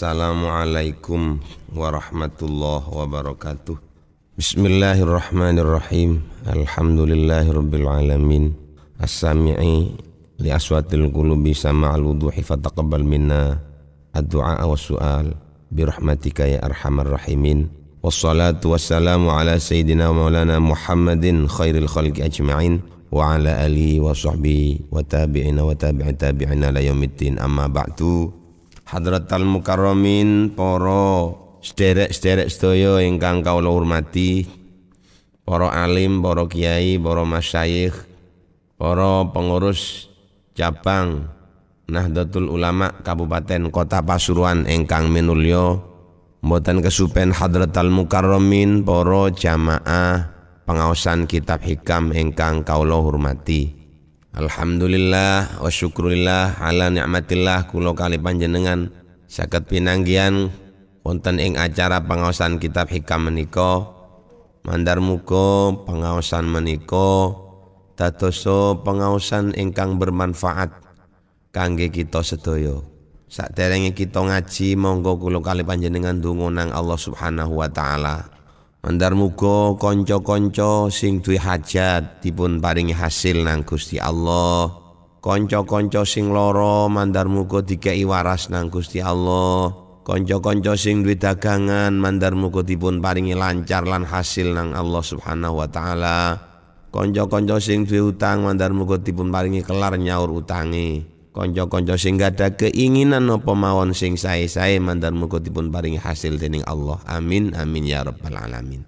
Assalamualaikum warahmatullahi wabarakatuh Bismillahirrahmanirrahim Alhamdulillahirrabbilalamin As-sami'i li aswatil qulubi sama'al wuduhi fataqabbal minna Ad-du'a wa su'al Birahmatika ya arhamar rahimin Wassalatu wassalamu ala sayyidina maulana Muhammadin khairil khalqi ajma'in Wa ala alihi wa sahbihi wa tabi'ina wa tabi'in tabi'ina la yaumiddin amma ba'du Hadratal Mukarramin para sederek-sederek sedaya ingkang kawula hormati, para alim, para kiai, para masyayikh, para pengurus cabang Nahdlatul Ulama Kabupaten Kota Pasuruan ingkang minulya mboten kesupen Hadratal Mukarramin para jamaah pengaosan kitab hikam ingkang kawula hormati. Alhamdulillah wa syukrulillah ala nikmatillah kula kali panjenengan saged pinanggian wonten ing acara pengaosan kitab hikam menika mandar muga pengaosan menika pengausan pengaosan ingkang bermanfaat kangge kita sedaya saderenge kita ngaji monggo kula kali panjenengan dungo nang Allah Subhanahu wa taala Andar muga konco konco sing duwe hajat dipun paringi hasil nang Gusti Allah. Konco-konco sing loro mandar muga dikeki waras nang Gusti Allah. Konco-konco sing duwe dagangan mandar muga dipun paringi lancar lan hasil nang Allah Subhanahu wa taala. Konco-konco sing duwe utang mandar muga dipun paringi kelar nyaur Konco-konco sing ada keinginan no mawon sing sae-sae mandar muga dipun hasil dening Allah. Amin amin ya rabbal alamin.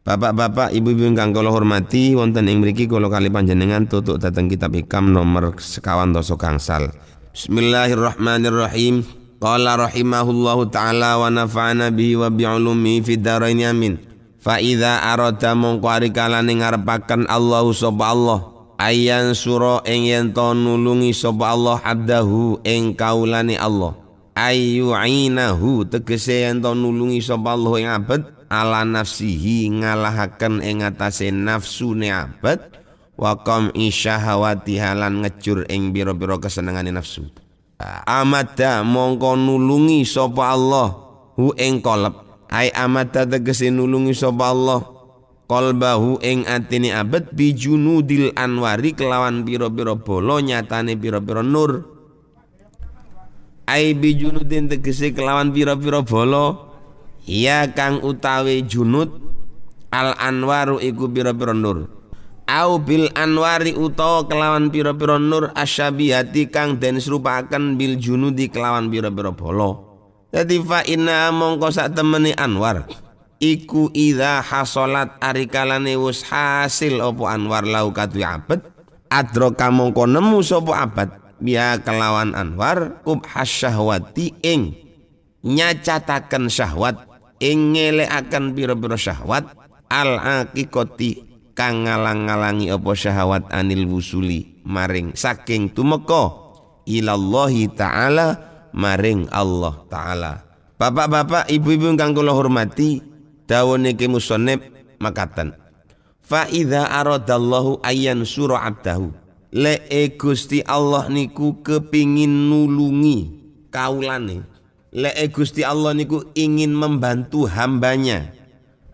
Bapak-bapak, ibu-ibu ingkang kula hormati, wonten ing mriki kula kali panjenengan tutuk datang kitab ikam nomor sekawan dasa gangsal. Bismillahirrahmanirrahim. Qala rahimahullahu taala wa nafa'ana bihi wa biulumi fid dharain amin. Fa idza arata mungqari kala ning ngarepaken Allah subhanahu ayan sura ing yen to nulungi sapa Allah abdahu ing kaulane Allah ayu ainahu tegese yen to nulungi sapa Allah ing abet ala nafsihi ngalahaken ing atase nafsune abet wa qam isyahawati halan ngejur ing biro-biro kesenengane nafsu amada mongko nulungi sapa Allah hu ing kolep ai amada tegese nulungi sapa Allah kolbahu ing atini abet bijunudil anwari kelawan biro-biro bolo nyatane biro-biro nur ai bijunudin tegese kelawan biro biro bolo ya kang utawi junud al anwaru iku biro-biro nur au bil anwari utawa kelawan biro-biro nur asyabihati kang den serupakan bil junudi kelawan biro-biro bolo. jadi fa inna mongko sak anwar iku ida hasolat arikalane wus hasil opo anwar lau kadwi abad adro mongko nemu sopo abad biya kelawan anwar kub hasyahwati ing nyacatakan syahwat ing akan biru biro syahwat al aqiqati kang ngalang-ngalangi opo syahwat anil wusuli maring saking tumeko ilallahi taala maring Allah taala Bapak-bapak, ibu-ibu kang kula hormati, dawane ke musannif makatan. Fa idza aradallahu ayyan sura abdahu. Lee Gusti Allah niku kepingin nulungi kaulane. Lee Gusti Allah niku ingin membantu hambanya.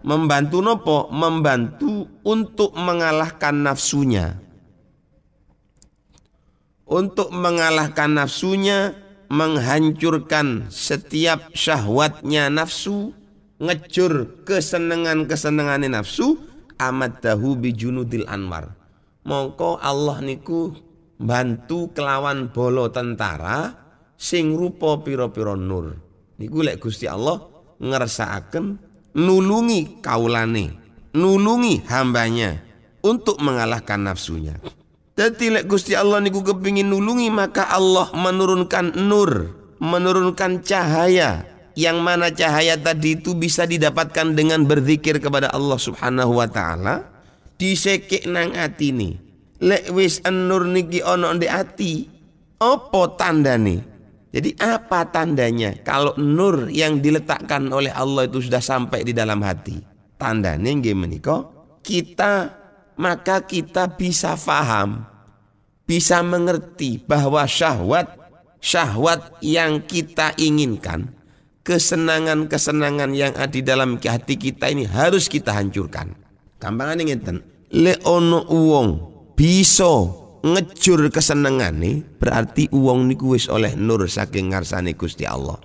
Membantu nopo? Membantu untuk mengalahkan nafsunya. Untuk mengalahkan nafsunya, menghancurkan setiap syahwatnya nafsu ngejur kesenangan kesenangan nafsu amat dahu bijunudil anwar mongko Allah niku bantu kelawan bolo tentara sing rupa piro piro nur niku lek Gusti Allah ngersakaken nulungi kaulane nulungi hambanya untuk mengalahkan nafsunya teti lek Gusti Allah niku kepingin nulungi maka Allah menurunkan nur menurunkan cahaya yang mana cahaya tadi itu bisa didapatkan dengan berzikir kepada Allah Subhanahu wa taala disekek nang ati ni lek wis nur niki ono di ati opo tandane jadi apa tandanya kalau nur yang diletakkan oleh Allah itu sudah sampai di dalam hati tandanya nggih menika kita maka kita bisa faham bisa mengerti bahwa syahwat syahwat yang kita inginkan kesenangan-kesenangan yang ada di dalam hati kita ini harus kita hancurkan. Kampangan ngeten, le ono uwong bisa ngejur kesenangan nih berarti uang niku wis oleh nur saking ngarsane Gusti Allah.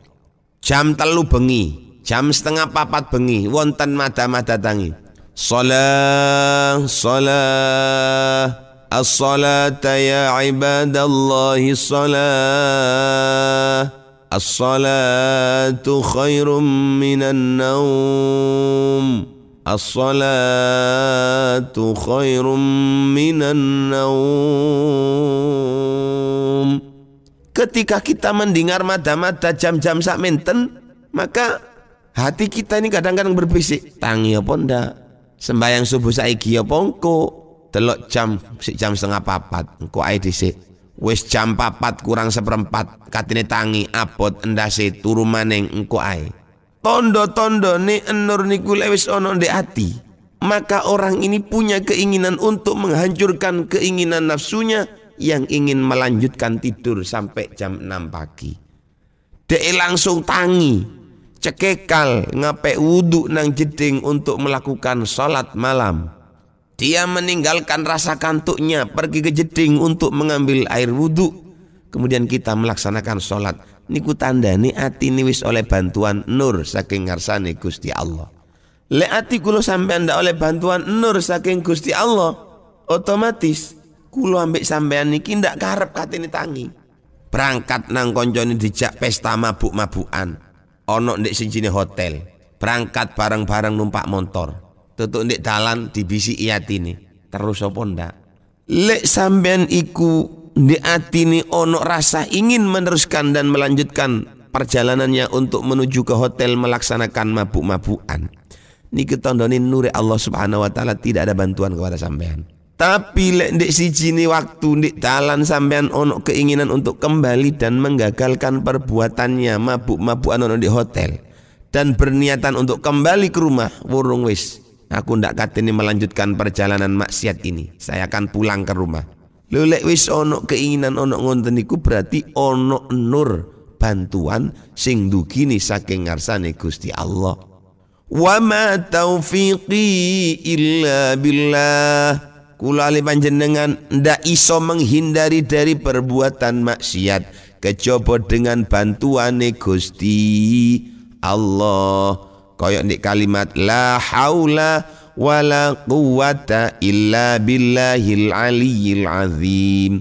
Jam telu bengi, jam setengah papat bengi wonten mada-mada tangi. Salah, salah. As-salata ya ibadallahi salah As-salatu من minan naum As-salatu النوم minan naum Ketika kita mendengar mata-mata jam-jam sak menten Maka hati kita ini kadang-kadang berbisik Tangi apa ndak Sembayang subuh saiki apa engko Telok jam, jam setengah papat Engko ae dhisik Wis jam papat kurang seperempat katine tangi abot endase turu maning engko ae. tondo ni enur niku lewis ono ndek ati. Maka orang ini punya keinginan untuk menghancurkan keinginan nafsunya yang ingin melanjutkan tidur sampai jam 6 pagi. Dek langsung tangi, cekekal, ngape wudhu nang jeding untuk melakukan sholat malam. Dia meninggalkan rasa kantuknya pergi ke jeding untuk mengambil air wudhu. Kemudian kita melaksanakan sholat. Niku tanda ni ati ni wis oleh bantuan nur saking ngarsani Gusti Allah. Le ati kulo sampean anda oleh bantuan nur saking Gusti Allah, otomatis kulo ambek sampean niki ndak karep ini tangi. Berangkat nang konjoni dijak pesta mabuk-mabukan. Onok ndek sini hotel. Berangkat bareng-bareng numpak motor tutuk di dalan dibisi iya ini terus apa ndak lek sampean iku ndek atine ono rasa ingin meneruskan dan melanjutkan perjalanannya untuk menuju ke hotel melaksanakan mabuk-mabukan ini ketondoni nuri Allah subhanahu wa ta'ala tidak ada bantuan kepada sampean tapi lek di siji ni waktu di dalan sampean ono keinginan untuk kembali dan menggagalkan perbuatannya mabuk-mabukan ono di hotel dan berniatan untuk kembali ke rumah wurung wis Aku ndak katini melanjutkan perjalanan maksiat ini. Saya akan pulang ke rumah. Lelek wis ono keinginan ono ngonteniku berarti ono nur bantuan sing dugini saking ngarsane Gusti Allah. Wa ma taufiqi illa billah. Kula ali panjenengan ndak iso menghindari dari perbuatan maksiat kecoba dengan bantuan Gusti Allah. Koyok di kalimat la haula wala quwata illa billahil aliyil azim.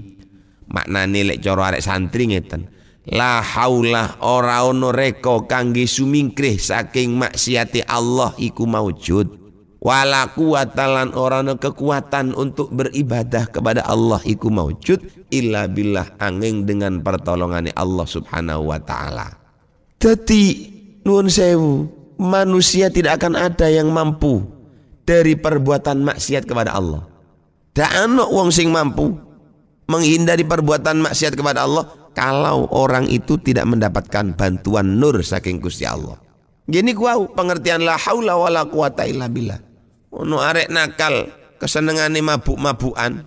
Maknane lek cara arek santri ngeten. La haula ora ono reka kangge sumingkrih saking maksiati Allah iku maujud. Wala quwata lan kekuatan untuk beribadah kepada Allah iku maujud illa billah angin dengan pertolongan Allah Subhanahu wa taala. Dadi nuwun sewu manusia tidak akan ada yang mampu dari perbuatan maksiat kepada Allah. ada wong sing mampu menghindari perbuatan maksiat kepada Allah kalau orang itu tidak mendapatkan bantuan nur saking Gusti Allah. Gini kuau pengertian la haula wala quwata illa billah. Ono arek nakal, kesenengane mabuk-mabukan,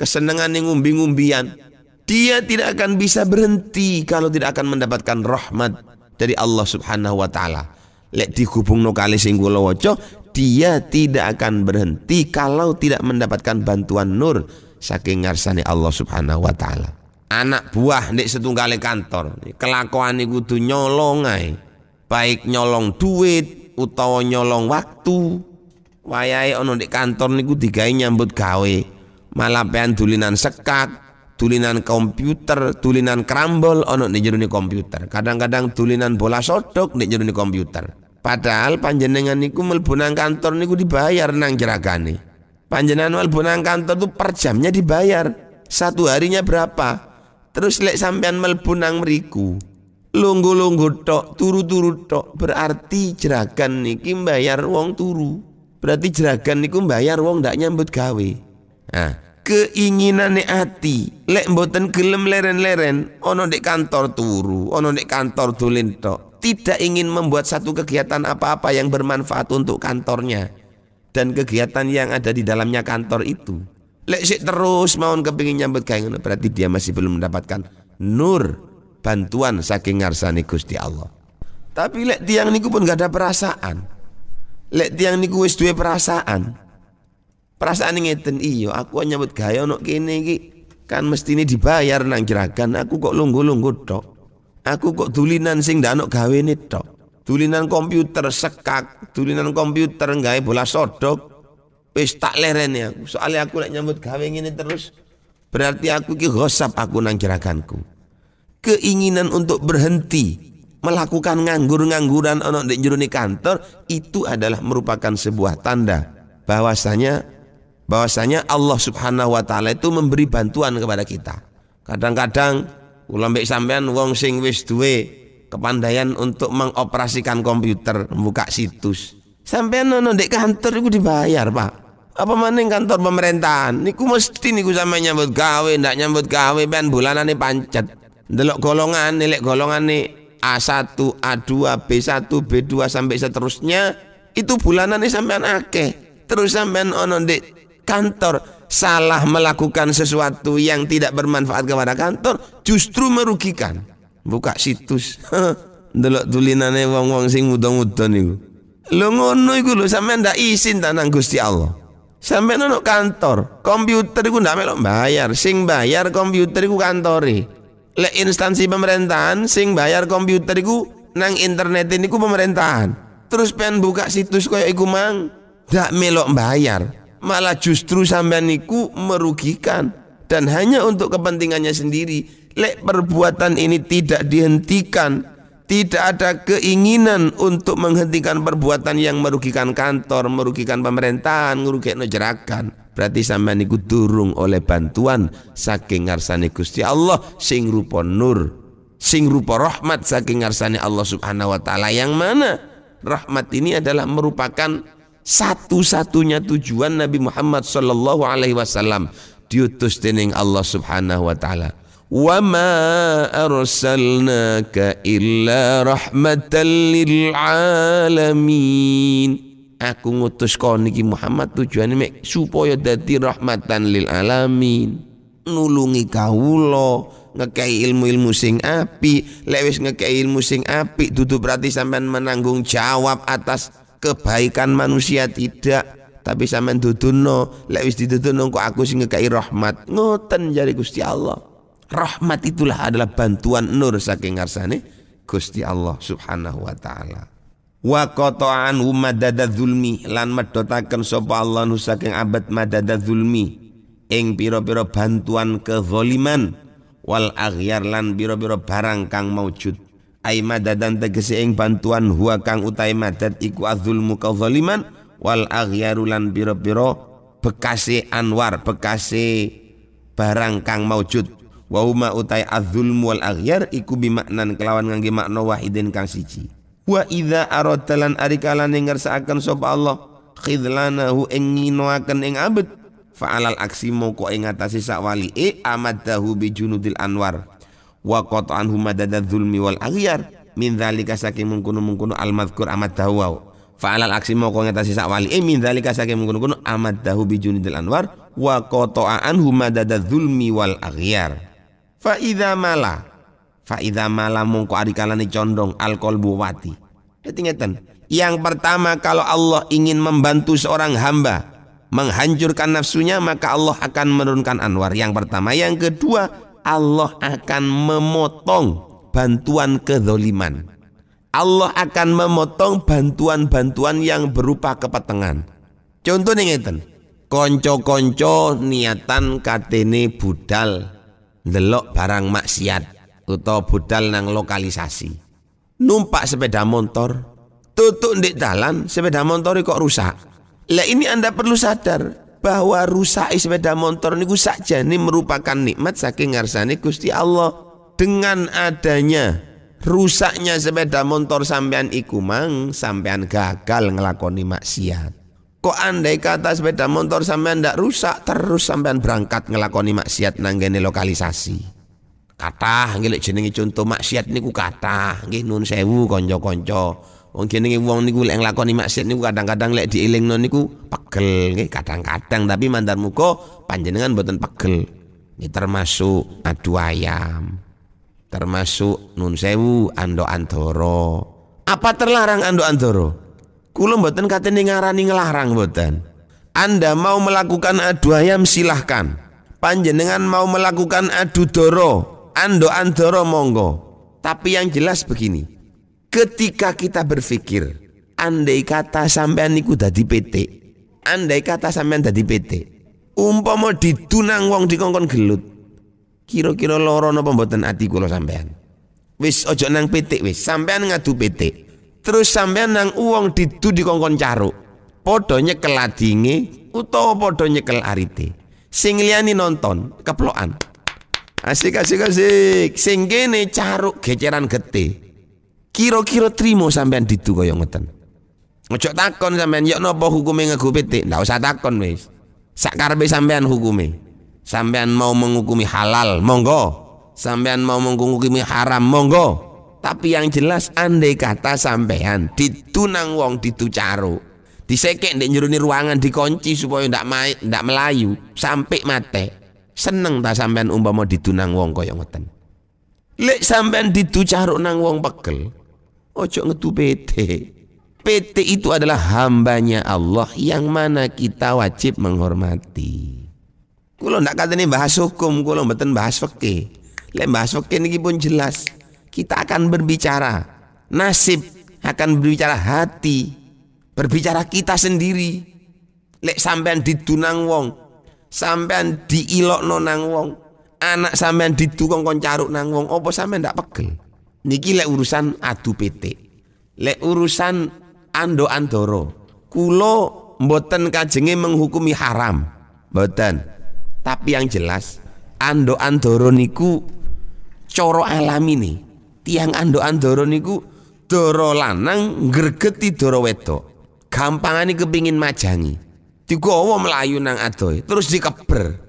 kesenengane ngumbi-ngumbian. Dia tidak akan bisa berhenti kalau tidak akan mendapatkan rahmat dari Allah Subhanahu wa taala lek dihubung nukali sing kula dia tidak akan berhenti kalau tidak mendapatkan bantuan nur saking ngarsane Allah Subhanahu wa taala. Anak buah ndek setunggale kantor, kelakuan iku kudu nyolong ae. Baik nyolong duit utawa nyolong waktu. Wayahe ono ndek kantor niku digawe nyambut gawe. Malah pean dulinan sekat, tulinan komputer, tulinan krambol ono ndek komputer. Kadang-kadang tulinan bola sodok ndek jero komputer. Padahal panjenengan niku mlebu nang kantor niku dibayar nang jeragane. Panjenengan mlebu nang kantor tuh per jamnya dibayar. Satu harinya berapa? Terus lek sampean mlebu nang mriku. Lunggu-lunggu tok, turu-turu tok. Berarti jeragan niki bayar wong turu. Berarti jeragan niku bayar wong ndak nyambut gawe. Nah, keinginan ati lek mboten gelem leren-leren ono dek kantor turu ono dek kantor tulen tok tidak ingin membuat satu kegiatan apa-apa yang bermanfaat untuk kantornya dan kegiatan yang ada di dalamnya kantor itu. Lek terus mau kepingin nyambut gawe berarti dia masih belum mendapatkan nur bantuan saking ngarsani Gusti Allah. Tapi lek tiang niku pun gak ada perasaan. Lek tiang niku wis duwe perasaan. Perasaan ngeten iyo aku nyambut gaya ono kene iki kan mesti ini dibayar nang jeragan aku kok lunggu-lunggu tok. Aku kok dulinan sing danok gawe gawene tok. Dulinan komputer sekak, dulinan komputer nggawe bola sodok. Wis tak lereni aku. Soalnya aku lagi nyambut gawe ini terus berarti aku ki gosap aku nang Keinginan untuk berhenti melakukan nganggur-ngangguran ana ndek jero kantor itu adalah merupakan sebuah tanda bahwasanya bahwasanya Allah Subhanahu wa taala itu memberi bantuan kepada kita. Kadang-kadang Kula mbek sampean wong sing wis duwe kepandaian untuk mengoperasikan komputer, buka situs. Sampean nono ndek kantor itu dibayar, Pak. Apa maning kantor pemerintahan? Niku mesti niku sampe nyambut gawe, ndak nyambut gawe ben bulanane pancet. Delok golongan, nilai golongan nih A1, A2, B1, B2 sampai seterusnya itu bulanan nih sampean akeh. Terus sampean ono ndek kantor salah melakukan sesuatu yang tidak bermanfaat kepada kantor justru merugikan buka situs delok tulinane wong-wong sing muda-muda niku lho ngono iku lho sampean ndak izin tanang Gusti Allah sampean nono kantor komputer iku ndak melok bayar sing bayar komputer iku kantore Le instansi pemerintahan sing bayar komputer iku nang internet ini ku pemerintahan terus pengen buka situs koyo iku mang ndak melok bayar malah justru sampean niku merugikan dan hanya untuk kepentingannya sendiri. Lek perbuatan ini tidak dihentikan, tidak ada keinginan untuk menghentikan perbuatan yang merugikan kantor, merugikan pemerintahan, merugikan jerakan. Berarti sampean niku durung oleh bantuan saking ngarsane Gusti Allah sing rupa nur, sing rupa rahmat saking ngarsane Allah Subhanahu wa taala yang mana rahmat ini adalah merupakan satu-satunya tujuan Nabi Muhammad sallallahu alaihi wasallam diutus dening Allah Subhanahu wa taala. Wa ma arsalnaka illa rahmatan lil alamin. Aku ngutus kau niki Muhammad tujuan mek supaya dati rahmatan lil alamin. Nulungi kawula, ngekei ilmu-ilmu sing api, lewis ngekei ilmu sing api duduk berarti sampean menanggung jawab atas kebaikan manusia tidak tapi sampean duduno lek wis diduduno kok aku sing ngekai rahmat ngoten jari Gusti Allah rahmat itulah adalah bantuan nur saking ngarsane Gusti Allah Subhanahu wa taala wa qata'an madada zulmi lan madotakan sapa Allah nu saking abad madada zulmi ing pira-pira bantuan kezaliman wal aghyar lan pira-pira barang kang maujud ay madadan tegese ing bantuan huwa kang utai madad iku azulmu kadzaliman wal aghyaru lan pira-pira bekase anwar bekase barang kang maujud wa huma utai azulmu wal aghyar iku bimaknan kelawan ngangge makna wahidin kang siji wa idza aradalan arikalan ing ngersakaken sapa Allah khidlanahu ing nginoaken ing abad fa'alal aksi moko ing atase sakwali e amadahu bi junudil anwar wa huma dadadz zulmi wal aghyar min dzalika saking mungkunu mungkunu al madzkur amad dahwau Fa'alal aksi mau kau ngatasi wali Eh min dzalika saking mungkunu mungkunu Amad dahu bijunidil anwar Wa huma dadadz zulmi wal aghyar idza mala fa idza mala mongko arikalani condong qalbu wati ngeten Yang pertama kalau Allah ingin membantu seorang hamba Menghancurkan nafsunya Maka Allah akan menurunkan anwar Yang pertama Yang kedua Allah akan memotong bantuan kezoliman. Allah akan memotong bantuan-bantuan yang berupa kepetengan. Contoh nih ngeten, konco-konco niatan katene budal delok barang maksiat atau budal nang lokalisasi. Numpak sepeda motor, tutup di dalan, sepeda motor kok rusak. Lah ini Anda perlu sadar, bahwa rusak sepeda motor niku saja ini merupakan nikmat saking ngarsane Gusti Allah. Dengan adanya rusaknya sepeda motor sampean iku mang sampean gagal ngelakoni maksiat. Kok andai kata sepeda motor sampean ndak rusak terus sampean berangkat ngelakoni maksiat nanggene lokalisasi. katah ngilik jenengi contoh maksiat niku kata nggih nun sewu konco-konco Wong kene wong niku lek nglakoni maksiat niku kadang-kadang lek dielingno niku pegel nggih kadang-kadang tapi mandar muka panjenengan mboten pegel. Ini termasuk adu ayam. Termasuk nun sewu ando antoro. Apa terlarang ando antoro? Kula mboten katene ngarani ngelarang mboten. Anda mau melakukan adu ayam silahkan. Panjenengan mau melakukan adu doro, ando antoro monggo. Tapi yang jelas begini, ketika kita berpikir andai kata sampean niku dadi PT andai kata sampean dadi PT umpama ditunang wong dikongkon gelut kira-kira loro napa mboten ati kula sampean wis ojo nang PT wis sampean ngadu PT terus sampean nang uang ditu dikongkon caruk podo nyekel adinge utawa podo nyekel arite sing liyani nonton keploan, asik asik asik sing caruk geceran gete Kira-kira trimo sampean ditu kaya ngoten. Ojo takon sampean yo napa hukume ngego pitik. Ndak usah takon wis. sakarbe sampean hukume. Sampean mau menghukumi halal, monggo. Sampean mau menghukumi haram, monggo. Tapi yang jelas ande kata sampean ditunang wong ditu caro. Disekek ndek jero ruangan dikunci supaya ndak ndak melayu sampai mate. Seneng ta sampean umpama ditunang wong kaya ngoten. Lek sampean ditu caro nang wong pegel, Ojo ngetu PT. PT itu adalah hambanya Allah yang mana kita wajib menghormati. Kulo ndak katanya bahas hukum, kulo mboten bahas fikih. Lek bahas fikih niki pun jelas. Kita akan berbicara nasib, akan berbicara hati, berbicara kita sendiri. Lek sampean tunang wong, sampean di ilok nonang wong, anak sampean di kon caruk nang wong, opo sampean ndak pegel? niki lek urusan adu PT lek urusan ando andoro kulo mboten kajenge menghukumi haram mboten tapi yang jelas ando andoro niku coro alami nih tiang ando andoro niku doro lanang doroweto. doro wedok gampangane kepingin majangi digowo melayu nang adoh terus dikeber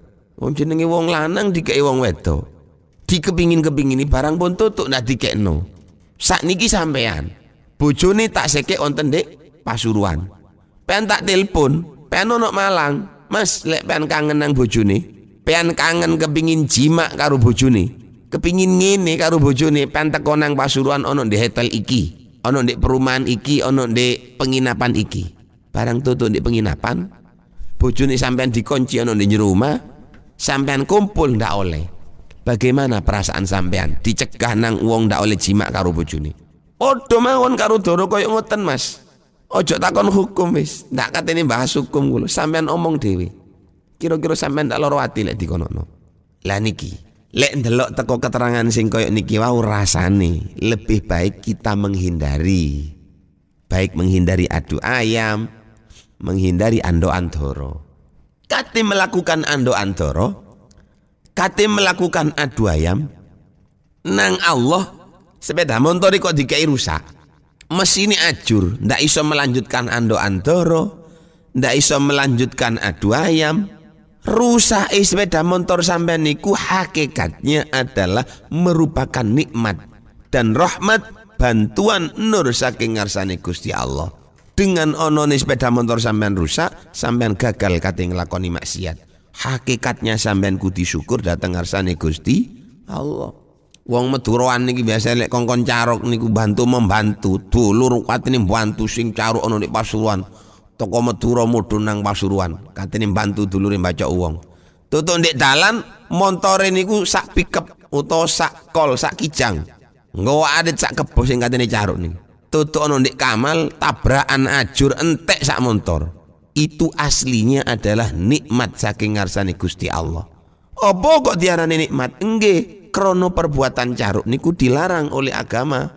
wong jenenge wong lanang dikei wong wedok dikepingin ini barang pun tutuk ndak dikekno. niki sampean. Bojone tak seke wonten Dik Pasuruan. Pen tak telepon, pen ono Malang. Mas, lek pen kangen nang bojone, pen kangen kepingin jimak karo bojone, kepingin ngene karo bojone, pen tak nang Pasuruan onon di hotel iki, onon di perumahan iki, onon di penginapan iki. Barang tutup di penginapan, bojone sampean dikunci onon di rumah, sampean kumpul ndak oleh. Bagaimana perasaan sampean dicegah nang wong ndak oleh jimak karo bojone? Padha mawon karo Doro koyo ngoten, Mas. Ojo takon hukum wis. Ndak katene bahas hukum kulo, sampean omong dhewe. Kira-kira sampean ndak loro ati lek dikonono. Lah niki, Lek ndelok teko keterangan sing koyo niki wau rasane lebih baik kita menghindari. Baik menghindari adu ayam, menghindari ando antoro. Kati melakukan ando antoro, kate melakukan adu ayam nang Allah sepeda montori kok dikai rusak mesin ini ajur ndak iso melanjutkan ando antoro ndak iso melanjutkan adu ayam rusak eh, sepeda motor sampai niku hakikatnya adalah merupakan nikmat dan rahmat bantuan nur saking ngarsane Gusti Allah dengan ono sepeda motor sampean rusak sampean gagal kata ngelakoni maksiat hakikatnya sampean kudu syukur dateng ngarsane Gusti Allah. Wong Maduroan niki biasa lek kongkon carok niku bantu membantu, dulur katene bantu sing carok ana ning Pasuruan. Toko Madura mudhun nang Pasuruan, katene bantu dulure baca uang Tutuk ndek dalan montore niku sak pickup utawa sak kol, sak kijang. Nggawa ada sak kebos sing katene carok niku. Tutuk ana ndek Kamal tabrakan ajur entek sak montor itu aslinya adalah nikmat saking ngarsane Gusti Allah. Apa kok diarani nikmat? Enggak, krono perbuatan caruk niku dilarang oleh agama.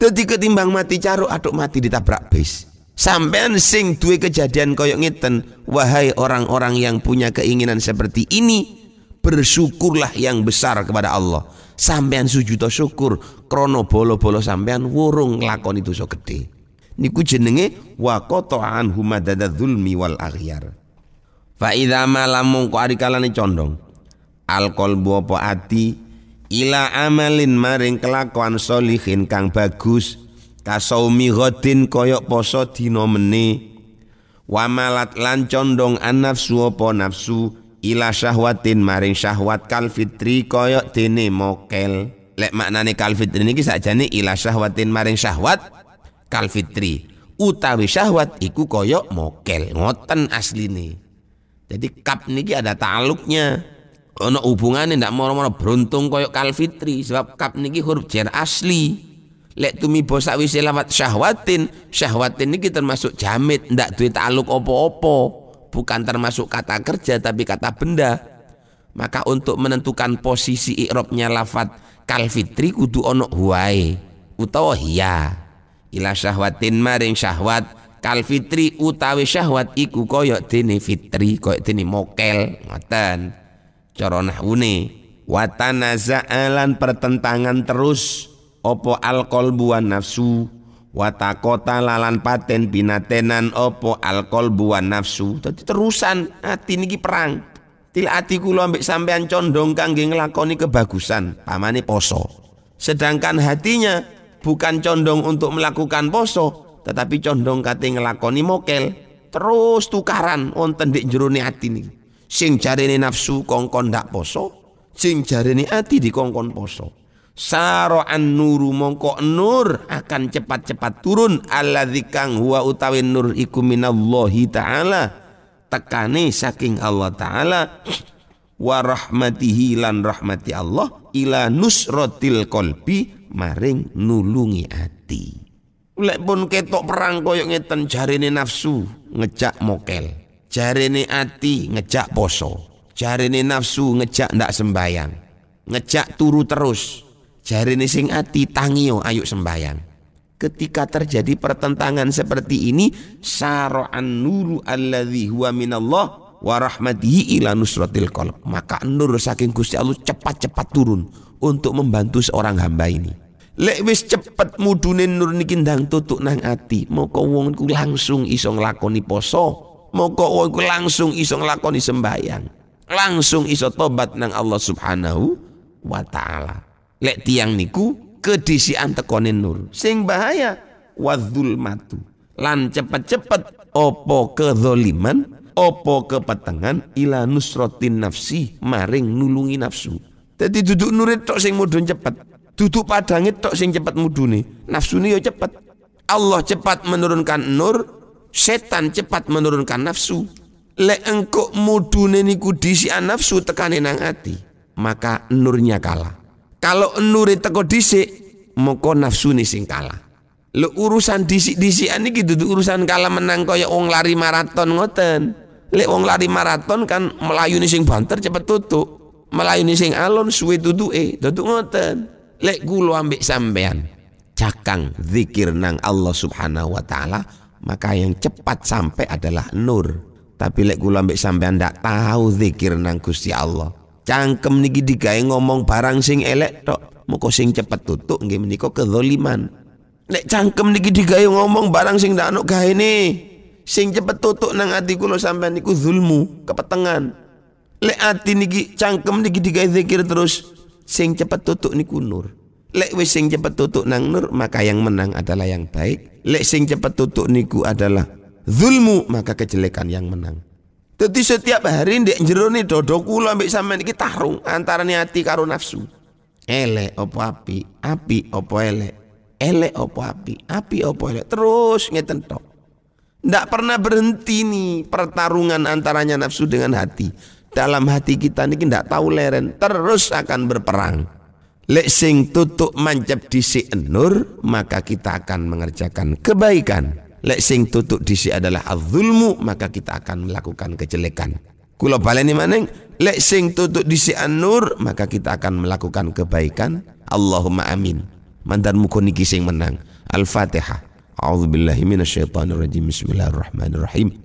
Jadi ketimbang mati caruk aduk mati ditabrak bis. Sampean sing duwe kejadian koyok ngiten, wahai orang-orang yang punya keinginan seperti ini, bersyukurlah yang besar kepada Allah. Sampean sujud syukur krono bolo-bolo sampean wurung lakon itu so gede niku jenenge wa qata'an humadada zulmi wal aghyar fa idza malamung ari kalane condong al qalbu apa ati ila amalin maring kelakuan solihin kang bagus kasaumi ghadin kaya poso dina mene wa malat lan condong an nafsu apa nafsu ila syahwatin maring syahwat kal fitri kaya dene mokel lek maknane kal fitri niki sakjane ila syahwatin maring syahwat kalfitri utawi syahwat iku koyok mokel ngoten nih. jadi kap niki ada taluknya ono hubungannya ndak moro-moro beruntung koyok kalfitri sebab kap niki huruf jar asli lek tumi bosak wis lewat syahwatin syahwatin niki termasuk jamit ndak duit taluk opo-opo bukan termasuk kata kerja tapi kata benda maka untuk menentukan posisi ikrobnya lafat kalfitri kudu ono huai, utawa hiya ila syahwatin maring syahwat kal fitri utawi syahwat iku kaya dene fitri kaya dene mokel ngoten cara nahwune wa tanaza'alan pertentangan terus opo alkol buan nafsu watakota lalan paten binatenan opo alkol buan nafsu tadi terusan hati niki perang til hati kulo ambek sampean condong kangge nglakoni kebagusan pamane poso sedangkan hatinya bukan condong untuk melakukan poso, tetapi condong kate ngelakoni mokel. Terus tukaran wonten dik ati atine. Sing jarene nafsu kongkon ndak poso, sing jarene ati dikongkon poso. Saroan nuru mongko nur akan cepat-cepat turun alladzi kang huwa utawi nur iku minallahi taala tekane saking Allah taala wa rahmatihi lan rahmati Allah ila nusratil qalbi maring nulungi ati. Lek pun ketok perang koyok ngeten jarene nafsu ngejak mokel, jarene ati ngejak poso, jarene nafsu ngejak ndak sembayang, ngejak turu terus, jarene sing ati tangio ayo sembayang. Ketika terjadi pertentangan seperti ini, saro'an nuru alladhi huwa minallah wa rahmatihi ila nusratil qalb maka nur saking Gusti Allah cepat-cepat turun untuk membantu seorang hamba ini. Lek wis cepet mudune nur niki ndang tutuk nang ati, moko wong iku langsung iso nglakoni poso, moko wong iku langsung iso nglakoni sembahyang, langsung iso tobat nang Allah Subhanahu wa taala. Lek tiang niku kedisian tekone nur, sing bahaya wadzulmatu lan cepet-cepet opo zoliman, opo kepetengan ila nusrotin nafsi maring nulungi nafsu jadi duduk nurit tok sing mudun cepat, Duduk padangit tok sing cepat cepet mudune. ni yo cepat, Allah cepat menurunkan nur, setan cepat menurunkan nafsu. Lek engkok mudune niku disi nafsu tekane nang ati, maka nurnya kalah. Kalau nuri teko disi, moko ni sing kalah. Lo urusan disik disi ini gitu urusan kalah menang kaya uang lari maraton ngoten. le uang lari maraton kan melayu nih sing banter cepat tutup melayuni sing alon suwe tutuke dadi ngoten lek kula ambek sampean cakang zikir nang Allah Subhanahu wa taala maka yang cepat sampai adalah nur tapi lek kula ambek sampean ndak tahu zikir nang Gusti Allah cangkem niki digawe ngomong barang sing elek tok muko sing cepat tutuk nggih menika kezoliman. lek cangkem niki digawe ngomong barang sing ndak ono gaene sing cepat tutuk nang ati kula sampean niku zulmu kepetengan Lek ati niki cangkem niki digawe zikir terus sing cepat tutuk niku nur. Lek wis sing cepat tutuk nang nur maka yang menang adalah yang baik. Lek sing cepat tutuk niku adalah zulmu maka kejelekan yang menang. Jadi setiap hari ndek jero ni dodo kula ambek sampean iki tarung antara hati karo nafsu. Elek opo api, api opo elek. Elek opo api, api opo elek. Terus ngeten tok. Ndak pernah berhenti nih pertarungan antaranya nafsu dengan hati dalam hati kita ini tidak tahu leren terus akan berperang lek sing mancap di si enur maka kita akan mengerjakan kebaikan lek sing di si adalah azulmu maka kita akan melakukan kejelekan kula baleni maning lek sing di si enur maka kita akan melakukan kebaikan Allahumma amin mandan muga sing menang al-fatihah الحمد billahi رب rajim.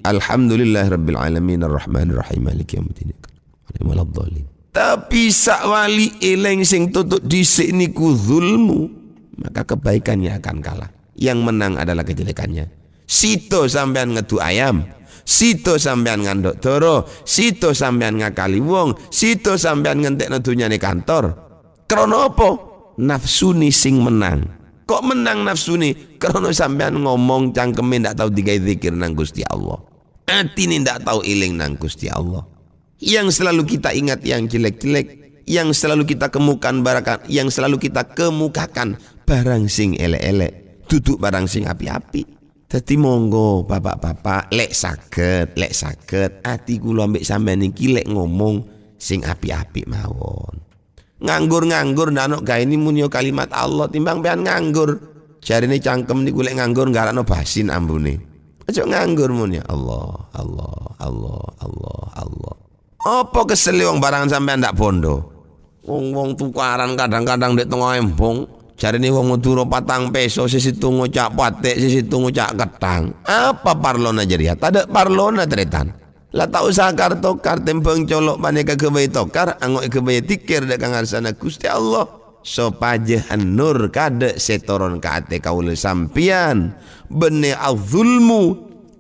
الرحمن الرحيم مالك يوم الدين إياك Waladdallin. Tapi sak wali eleng sing tutuk dhisik niku zulmu, maka kebaikannya akan kalah. Yang menang adalah kejelekannya. Sito sampean ngedu ayam, Sito sampean ngandok doro, sito sampean ngakali wong, sito sampean ngentekno dunyane kantor. krono apa? Nafsuni sing menang. Kok menang nafsu nih? Karena sampean ngomong cangkemin tidak tahu dikai zikir nang Gusti Allah. Hati ini tidak tahu iling nang Gusti Allah. Yang selalu kita ingat yang jelek-jelek, yang selalu kita kemukan barakan, yang selalu kita kemukakan barang sing elek-elek, duduk barang sing api-api. Jadi monggo bapak-bapak lek saged, lek saged. Ati kula ambek sampean iki lek ngomong sing api-api mawon nganggur-nganggur nanuk gak ini munyo ya kalimat Allah timbang pean nganggur jarine cangkem nih gule nganggur garano basin ambune aja nganggur munyo ya Allah Allah Allah Allah Allah apa keseliwang barang barangan sampean ndak bondo wong-wong tukaran kadang-kadang dek tengah cari jarine wong nguturo patang peso sisi tunggu cak patek sisi tunggu cak ketang apa parlona jeriat ya, ada parlona tretan lah tak usah kartokar tempeng colok maneka kebaya tokar angok kebaya tikir dak sana Gusti Allah. So nur kade setoron kate kaule sampian. Bene azulmu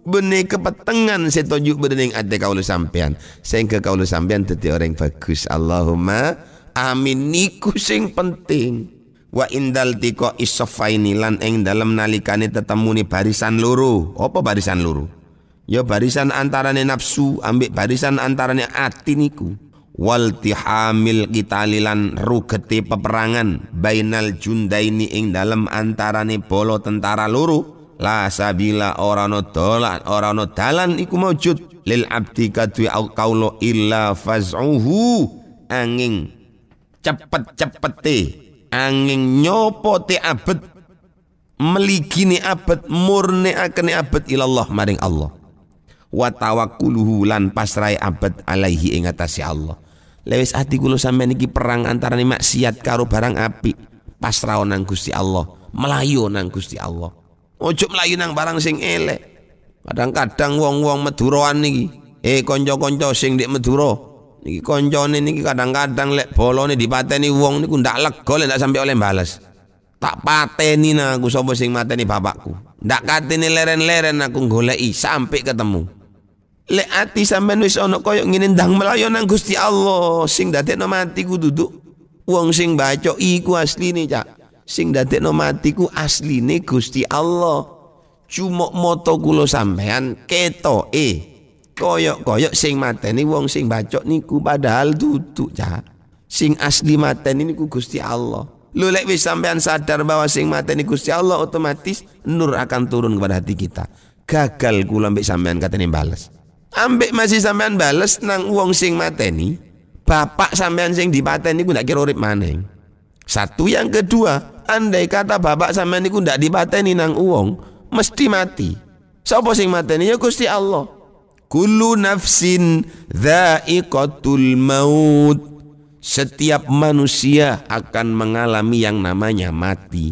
bene kepetengan setoju bedening ate kaule sampian. Sehingga kaule sampian teti orang bagus Allahumma amin niku sing penting. Wa indal tiko isofaini eng dalam nalikane tetemuni barisan luru. Apa barisan luru? ya barisan antarane nafsu ambek barisan antarane ati niku wal tihamil lilan rugete peperangan bainal jundaini ing dalam antarane bolo tentara luru la sabila ora no dolan ora no dalan iku maujud lil abdi kadwi kaulo illa faz'uhu angin cepet-cepete angin nyopote abet meligini abet murni akan abet ilallah maring Allah wa tawakkuluhu lan pasrai abad alaihi ing atase Allah. Lewis ati kula sampean iki perang antara maksiat karo barang api. Pasrah nang Gusti Allah, melayu nang Gusti Allah. Ojo melayu nang barang sing elek. Kadang-kadang wong-wong Maduroan niki, eh kanca-kanca sing ndek Madura, niki kancane niki kadang-kadang lek bolone dipateni wong niku ndak lega lek ndak sampe oleh balas. Tak pateni nang aku sapa sing mateni bapakku. Ndak katene leren-leren aku goleki sampai ketemu lehati ati sampean wis ana kaya ngene ndang melayu nang Gusti Allah, sing dadekno matiku duduk wong sing baca iku asline, Cak. Sing dadekno matiku asline Gusti Allah. Cuma moto kula sampean ketoke eh. koyok-koyok sing mateni wong sing bacok niku padahal duduk, Cak. Sing asli mateni niku Gusti Allah. lho lek wis sampean sadar bahwa sing mateni Gusti Allah otomatis nur akan turun kepada hati kita. Gagal kula mbek sampean katene bales ambek masih sampean bales nang wong sing mateni bapak sampean sing dipateni ku ndak kira urip maning satu yang kedua andai kata bapak sampean niku ndak dipateni nang wong mesti mati sapa sing mateni ya Gusti Allah kullu nafsin dha'iqatul maut setiap manusia akan mengalami yang namanya mati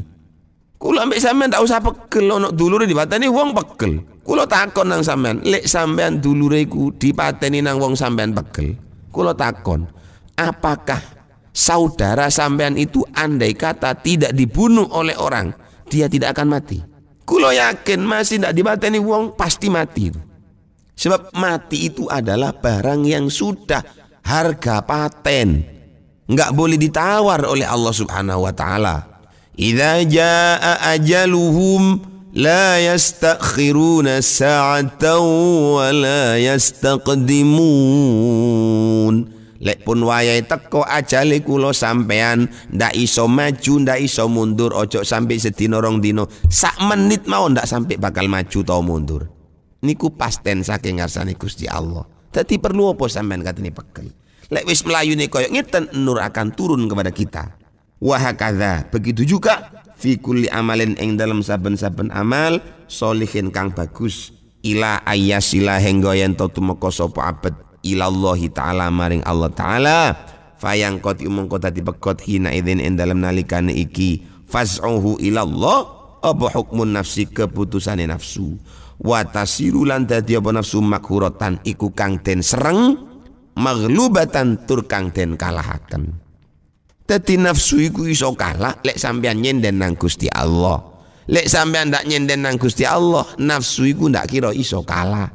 Kulo ambek sampean ndak usah pegel ono dulure dipateni wong pekel. Kulo takon nang sampean, lek sampean iku dipateni nang wong sampean pegel. Kulo takon, apakah saudara sampean itu andai kata tidak dibunuh oleh orang, dia tidak akan mati? Kulo yakin masih tidak dipateni wong pasti mati. Sebab mati itu adalah barang yang sudah harga paten. Enggak boleh ditawar oleh Allah Subhanahu wa taala. Idza jaa ajaluhum لا يستأخرون ساعة ولا يستقدمون Lek pun wayai teko ajale kula sampean ndak iso maju ndak iso mundur ojo sampai sedino rong dino sak menit mau ndak sampai bakal maju tau mundur niku pasten saking ngarsani Gusti Allah Tadi perlu apa sampean katene pekel lek wis ni koyok ngeten nur akan turun kepada kita Wahakadha begitu juga fi kulli amalin ing dalam saben-saben amal solihin kang bagus ila ayyasila hengga yen to tumeka sapa abet ilallahi taala maring Allah taala fayang koti mongko dadi pekot hina idin ing dalam nalikane iki fas'uhu ilallah apa hukmun nafsi keputusane nafsu watasiru lan dadi apa nafsu makhurotan iku kang den sereng maglubatan tur kang den kalahaken Tadi nafsu iku iso kalah lek sampean nyenden nang Gusti Allah. Lek sampean ndak nyenden nang Gusti Allah, nafsu iku ndak kira iso kalah.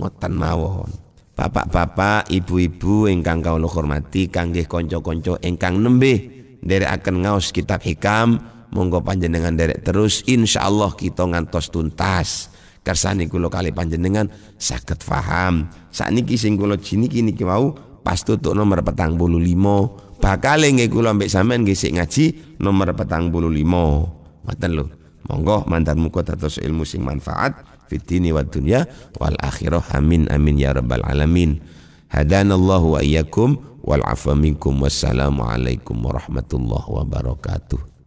ngotan mawon. Bapak-bapak, ibu-ibu ingkang kawula hormati, kanggih kanca-kanca ingkang nembe akan ngaos kitab hikam, monggo panjenengan derek terus insya Allah kita ngantos tuntas. Kersane kulo kali panjenengan saged paham. Sakniki sing kula jiniki niki mau pas tutuk nomor petang bulu limo bakal nggih kula mbek sampean nggih sik ngaji nomor 45. Maten lho. Monggo mantan muka tatos ilmu sing manfaat fid dini wad dunya wal akhirah. Amin amin ya rabbal alamin. Hadanallahu wa iyyakum wal afwa minkum wassalamu alaikum warahmatullahi wabarakatuh.